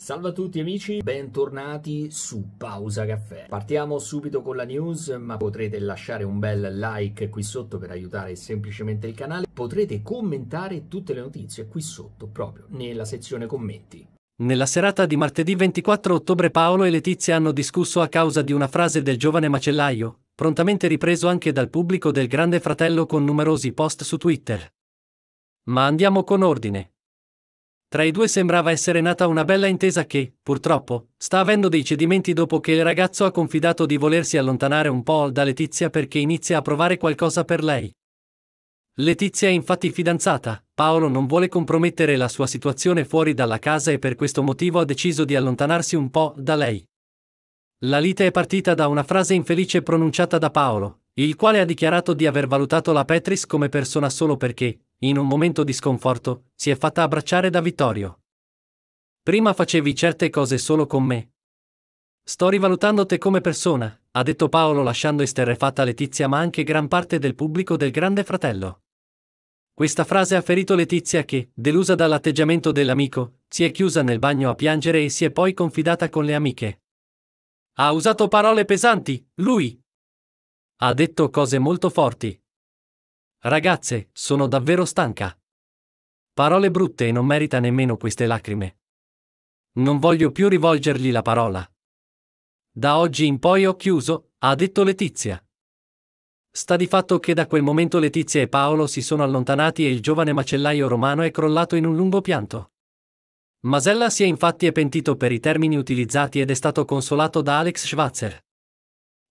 Salve a tutti amici, bentornati su Pausa Caffè. Partiamo subito con la news, ma potrete lasciare un bel like qui sotto per aiutare semplicemente il canale. Potrete commentare tutte le notizie qui sotto, proprio nella sezione commenti. Nella serata di martedì 24 ottobre Paolo e Letizia hanno discusso a causa di una frase del giovane macellaio, prontamente ripreso anche dal pubblico del Grande Fratello con numerosi post su Twitter. Ma andiamo con ordine. Tra i due sembrava essere nata una bella intesa che, purtroppo, sta avendo dei cedimenti dopo che il ragazzo ha confidato di volersi allontanare un po' da Letizia perché inizia a provare qualcosa per lei. Letizia è infatti fidanzata, Paolo non vuole compromettere la sua situazione fuori dalla casa e per questo motivo ha deciso di allontanarsi un po' da lei. La lite è partita da una frase infelice pronunciata da Paolo, il quale ha dichiarato di aver valutato la Petris come persona solo perché, in un momento di sconforto, si è fatta abbracciare da Vittorio. Prima facevi certe cose solo con me. Sto rivalutando te come persona, ha detto Paolo lasciando esterrefatta Letizia ma anche gran parte del pubblico del Grande Fratello. Questa frase ha ferito Letizia che, delusa dall'atteggiamento dell'amico, si è chiusa nel bagno a piangere e si è poi confidata con le amiche. Ha usato parole pesanti, lui. Ha detto cose molto forti, Ragazze, sono davvero stanca. Parole brutte e non merita nemmeno queste lacrime. Non voglio più rivolgergli la parola. Da oggi in poi ho chiuso, ha detto Letizia. Sta di fatto che da quel momento Letizia e Paolo si sono allontanati e il giovane macellaio romano è crollato in un lungo pianto. Masella si è infatti pentito per i termini utilizzati ed è stato consolato da Alex Schwarzer.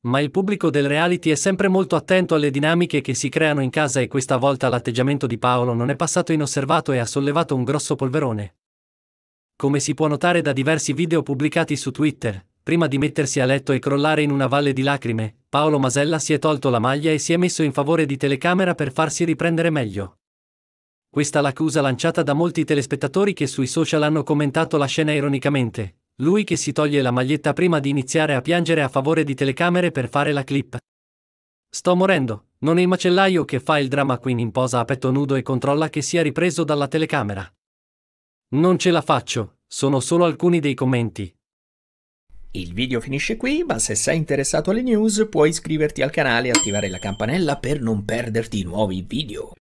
Ma il pubblico del reality è sempre molto attento alle dinamiche che si creano in casa e questa volta l'atteggiamento di Paolo non è passato inosservato e ha sollevato un grosso polverone. Come si può notare da diversi video pubblicati su Twitter, prima di mettersi a letto e crollare in una valle di lacrime, Paolo Masella si è tolto la maglia e si è messo in favore di telecamera per farsi riprendere meglio. Questa l'accusa lanciata da molti telespettatori che sui social hanno commentato la scena ironicamente, lui che si toglie la maglietta prima di iniziare a piangere a favore di telecamere per fare la clip. Sto morendo, non è il macellaio che fa il drama queen in posa a petto nudo e controlla che sia ripreso dalla telecamera. Non ce la faccio, sono solo alcuni dei commenti. Il video finisce qui, ma se sei interessato alle news puoi iscriverti al canale e attivare la campanella per non perderti nuovi video.